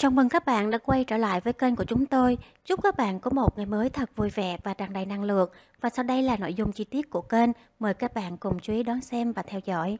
Chào mừng các bạn đã quay trở lại với kênh của chúng tôi. Chúc các bạn có một ngày mới thật vui vẻ và tràn đầy năng lượng. Và sau đây là nội dung chi tiết của kênh. Mời các bạn cùng chú ý đón xem và theo dõi.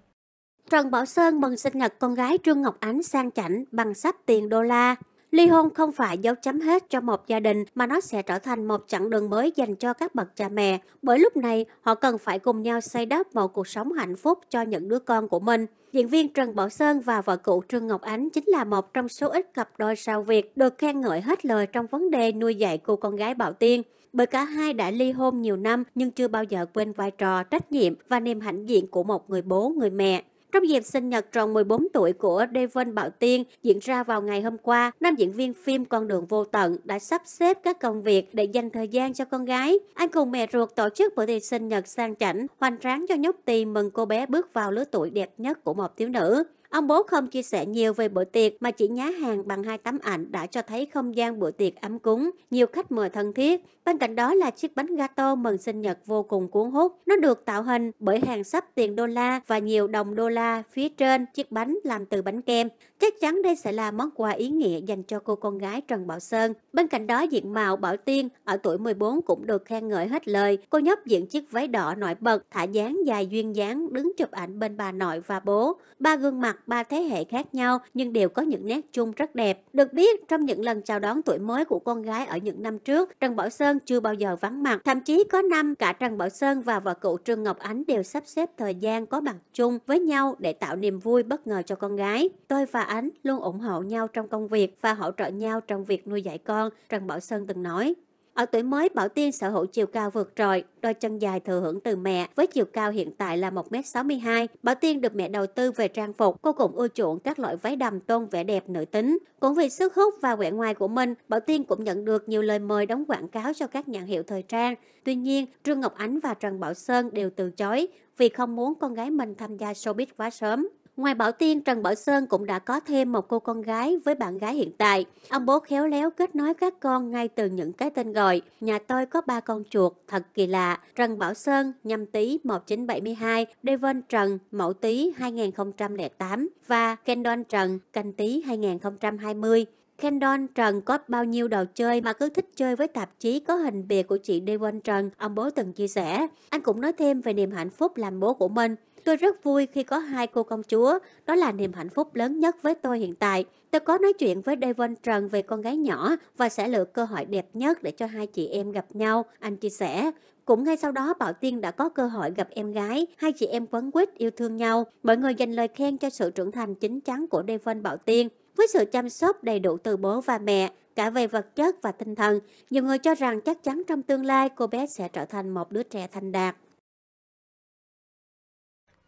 Trần Bảo Sơn mừng sinh nhật con gái Trương Ngọc Ánh sang chảnh bằng sách tiền đô la. Ly hôn không phải dấu chấm hết cho một gia đình mà nó sẽ trở thành một chặng đường mới dành cho các bậc cha mẹ, bởi lúc này họ cần phải cùng nhau xây đắp một cuộc sống hạnh phúc cho những đứa con của mình. Diễn viên Trần Bảo Sơn và vợ cũ Trương Ngọc Ánh chính là một trong số ít cặp đôi sao Việt được khen ngợi hết lời trong vấn đề nuôi dạy cô con gái Bảo Tiên. Bởi cả hai đã ly hôn nhiều năm nhưng chưa bao giờ quên vai trò, trách nhiệm và niềm hãnh diện của một người bố, người mẹ. Trong dịp sinh nhật tròn 14 tuổi của Devon Bảo Tiên diễn ra vào ngày hôm qua, nam diễn viên phim Con đường vô tận đã sắp xếp các công việc để dành thời gian cho con gái. Anh cùng mẹ ruột tổ chức bữa tiệc sinh nhật sang chảnh, hoành tráng cho nhóc tì mừng cô bé bước vào lứa tuổi đẹp nhất của một thiếu nữ. Ông bố không chia sẻ nhiều về bữa tiệc mà chỉ nhá hàng bằng hai tấm ảnh đã cho thấy không gian bữa tiệc ấm cúng, nhiều khách mời thân thiết. Bên cạnh đó là chiếc bánh gato mừng sinh nhật vô cùng cuốn hút. Nó được tạo hình bởi hàng sắp tiền đô la và nhiều đồng đô la phía trên chiếc bánh làm từ bánh kem. Chắc chắn đây sẽ là món quà ý nghĩa dành cho cô con gái Trần Bảo Sơn. Bên cạnh đó diện mạo Bảo Tiên ở tuổi 14 cũng được khen ngợi hết lời. Cô nhóc diện chiếc váy đỏ nổi bật, thả dáng dài duyên dáng đứng chụp ảnh bên bà nội và bố. Ba gương mặt ba thế hệ khác nhau nhưng đều có những nét chung rất đẹp. Được biết, trong những lần chào đón tuổi mới của con gái ở những năm trước, Trần Bảo Sơn chưa bao giờ vắng mặt. Thậm chí có năm cả Trần Bảo Sơn và vợ cũ Trương Ngọc Ánh đều sắp xếp thời gian có mặt chung với nhau để tạo niềm vui bất ngờ cho con gái. Tôi và Ánh luôn ủng hộ nhau trong công việc và hỗ trợ nhau trong việc nuôi dạy con, Trần Bảo Sơn từng nói. Ở tuổi mới, Bảo Tiên sở hữu chiều cao vượt trội, đôi chân dài thừa hưởng từ mẹ với chiều cao hiện tại là 1m62. Bảo Tiên được mẹ đầu tư về trang phục, cô cũng ưa chuộng các loại váy đầm tôn vẻ đẹp nữ tính. Cũng vì sức hút và vẻ ngoài của mình, Bảo Tiên cũng nhận được nhiều lời mời đóng quảng cáo cho các nhãn hiệu thời trang. Tuy nhiên, Trương Ngọc Ánh và Trần Bảo Sơn đều từ chối vì không muốn con gái mình tham gia showbiz quá sớm. Ngoài Bảo Tiên, Trần Bảo Sơn cũng đã có thêm một cô con gái với bạn gái hiện tại. Ông bố khéo léo kết nối các con ngay từ những cái tên gọi. Nhà tôi có ba con chuột, thật kỳ lạ. Trần Bảo Sơn, nhâm tý 1972, Devon Trần, mậu tý 2008 và Kendon Trần, canh tý 2020. Kendon Trần có bao nhiêu đồ chơi mà cứ thích chơi với tạp chí có hình bìa của chị Devon Trần, ông bố từng chia sẻ. Anh cũng nói thêm về niềm hạnh phúc làm bố của mình. Tôi rất vui khi có hai cô công chúa, đó là niềm hạnh phúc lớn nhất với tôi hiện tại. Tôi có nói chuyện với Devon Trần về con gái nhỏ và sẽ lựa cơ hội đẹp nhất để cho hai chị em gặp nhau, anh chia sẻ. Cũng ngay sau đó Bảo Tiên đã có cơ hội gặp em gái, hai chị em quấn quýt yêu thương nhau. Mọi người dành lời khen cho sự trưởng thành chính chắn của Devon Bảo Tiên. Với sự chăm sóc đầy đủ từ bố và mẹ, cả về vật chất và tinh thần, nhiều người cho rằng chắc chắn trong tương lai cô bé sẽ trở thành một đứa trẻ thành đạt.